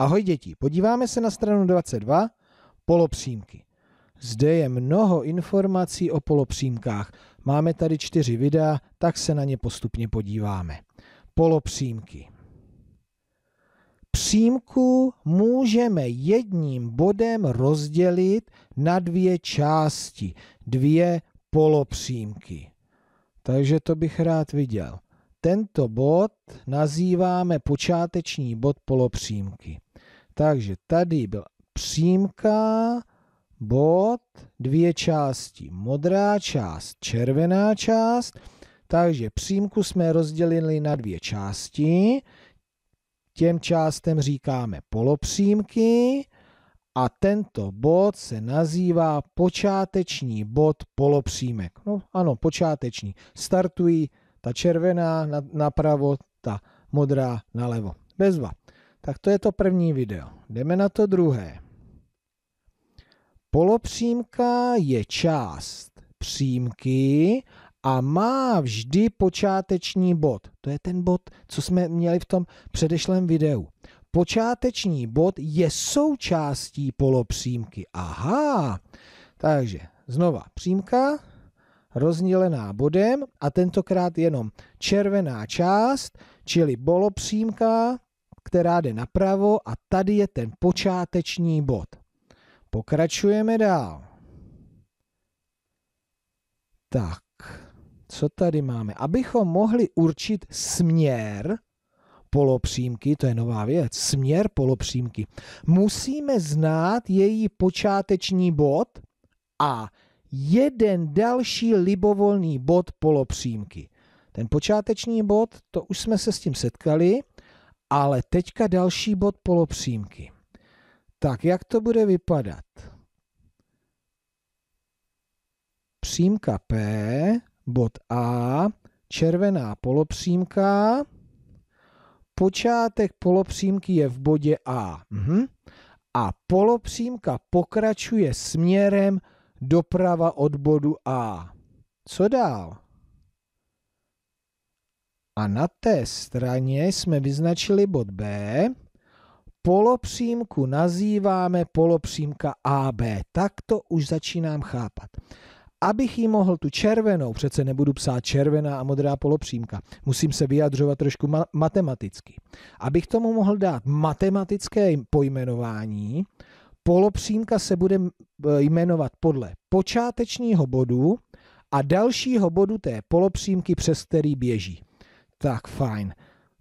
Ahoj děti, podíváme se na stranu 22, polopřímky. Zde je mnoho informací o polopřímkách. Máme tady čtyři videa, tak se na ně postupně podíváme. Polopřímky. Přímku můžeme jedním bodem rozdělit na dvě části, dvě polopřímky. Takže to bych rád viděl. Tento bod nazýváme počáteční bod polopřímky. Takže tady byla přímka, bod, dvě části, modrá část, červená část. Takže přímku jsme rozdělili na dvě části. Těm částem říkáme polopřímky a tento bod se nazývá počáteční bod polopřímek. No ano, počáteční. Startují ta červená napravo, ta modrá nalevo. Bezva. Tak to je to první video. Jdeme na to druhé. Polopřímka je část přímky a má vždy počáteční bod. To je ten bod, co jsme měli v tom předešlém videu. Počáteční bod je součástí polopřímky. Aha, takže znova přímka rozdělená bodem a tentokrát jenom červená část, čili polopřímka která jde napravo a tady je ten počáteční bod. Pokračujeme dál. Tak, co tady máme? Abychom mohli určit směr polopřímky, to je nová věc, směr polopřímky, musíme znát její počáteční bod a jeden další libovolný bod polopřímky. Ten počáteční bod, to už jsme se s tím setkali, ale teďka další bod polopřímky. Tak jak to bude vypadat? Přímka P, bod A, červená polopřímka, počátek polopřímky je v bodě A. Mhm. A polopřímka pokračuje směrem doprava od bodu A. Co dál? A na té straně jsme vyznačili bod B. Polopřímku nazýváme polopřímka AB. Tak to už začínám chápat. Abych ji mohl tu červenou, přece nebudu psát červená a modrá polopřímka, musím se vyjadřovat trošku ma- matematicky. Abych tomu mohl dát matematické pojmenování, polopřímka se bude e, jmenovat podle počátečního bodu a dalšího bodu té polopřímky, přes který běží. Tak fajn.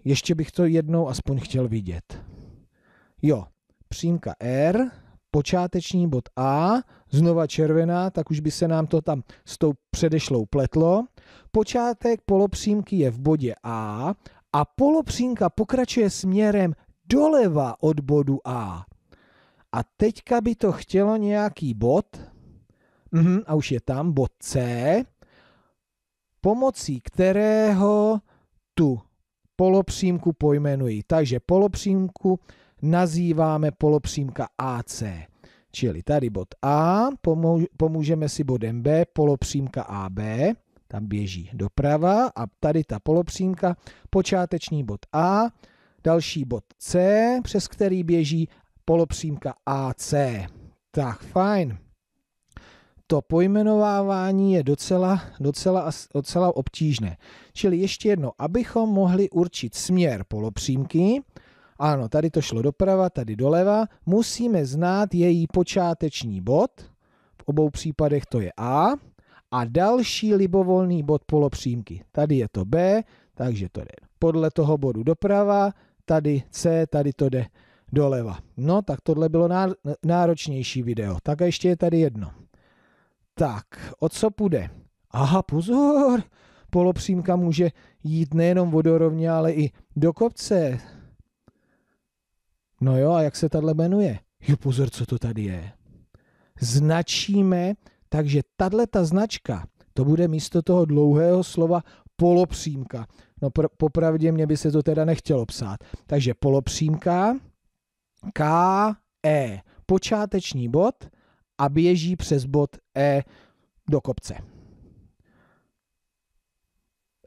Ještě bych to jednou aspoň chtěl vidět. Jo, přímka R, počáteční bod A, znova červená, tak už by se nám to tam s tou předešlou pletlo. Počátek polopřímky je v bodě A a polopřímka pokračuje směrem doleva od bodu A. A teďka by to chtělo nějaký bod, mhm, a už je tam bod C, pomocí kterého tu polopřímku pojmenuji. Takže polopřímku nazýváme polopřímka AC. Čili tady bod A, pomůžeme si bodem B, polopřímka AB, tam běží doprava a tady ta polopřímka, počáteční bod A, další bod C, přes který běží polopřímka AC. Tak fajn to pojmenovávání je docela, docela, docela obtížné. Čili ještě jedno, abychom mohli určit směr polopřímky, ano, tady to šlo doprava, tady doleva, musíme znát její počáteční bod, v obou případech to je A, a další libovolný bod polopřímky. Tady je to B, takže to jde podle toho bodu doprava, tady C, tady to jde doleva. No, tak tohle bylo náročnější video. Tak a ještě je tady jedno. Tak, o co půjde? Aha, pozor! Polopřímka může jít nejenom vodorovně, ale i do kopce. No jo, a jak se tahle jmenuje? Jo, pozor, co to tady je. Značíme, takže tahle ta značka, to bude místo toho dlouhého slova polopřímka. No pr- popravdě mě by se to teda nechtělo psát. Takže polopřímka, K, E, počáteční bod, a běží přes bod E do kopce.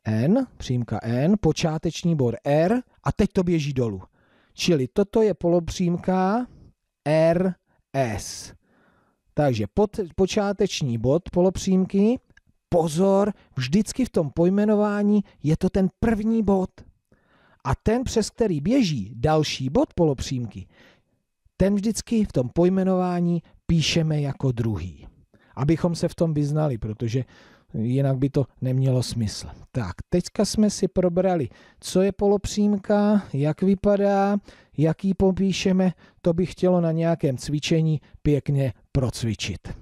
N, přímka N, počáteční bod R a teď to běží dolů. Čili toto je polopřímka RS. Takže pod, počáteční bod polopřímky, pozor, vždycky v tom pojmenování je to ten první bod. A ten, přes který běží další bod polopřímky, ten vždycky v tom pojmenování píšeme jako druhý. Abychom se v tom vyznali, protože jinak by to nemělo smysl. Tak, teďka jsme si probrali, co je polopřímka, jak vypadá, jaký popíšeme, to by chtělo na nějakém cvičení pěkně procvičit.